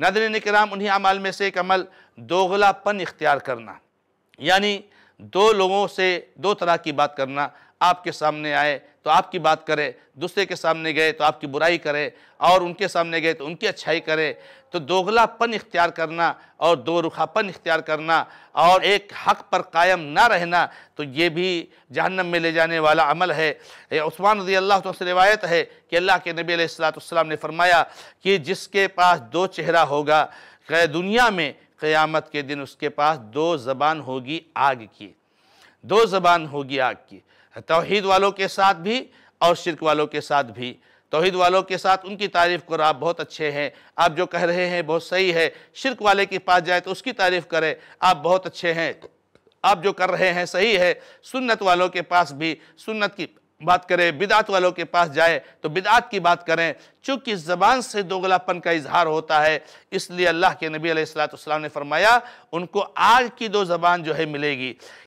ने कराम उन्हीं अमाल में से एक अमल दोगलापन इख्तियार करना यानी दो लोगों से दो तरह की बात करना आपके सामने आए तो आपकी बात करें दूसरे के सामने गए तो आपकी बुराई करे और उनके सामने गए तो उनकी अच्छाई करे तो दोगलापन इख्तियार करना और दो रुखापन इख्तियार करना और एक हक पर कायम ना रहना तो ये भी जहन्नम में ले जाने वाला अमल है उस्मान रजी अल्लाह तो से रिवायत है कि अल्लाह के नबी ने फरमाया कि जिसके पास दो चेहरा होगा दुनिया में क़यामत के दिन उसके पास दो ज़बान होगी आग की दो ज़बान होगी आग की तोहद वालों के साथ भी और शिरक वालों के साथ भी तोहद वालों के साथ उनकी तारीफ़ करो आप बहुत अच्छे हैं आप जो कह रहे हैं बहुत सही है शिरक वाले के पास जाए तो उसकी तारीफ़ करें आप बहुत अच्छे हैं आप जो कर रहे हैं सही है सुन्नत वालों के पास भी सुन्नत की बात करें बिदात वालों के पास जाए तो बिदात की बात करें चूँकि ज़बान से दोगलापन का इजहार होता है इसलिए अल्लाह के नबी अलैहिस्सलाम ने फरमाया उनको आग की दो ज़बान जो है मिलेगी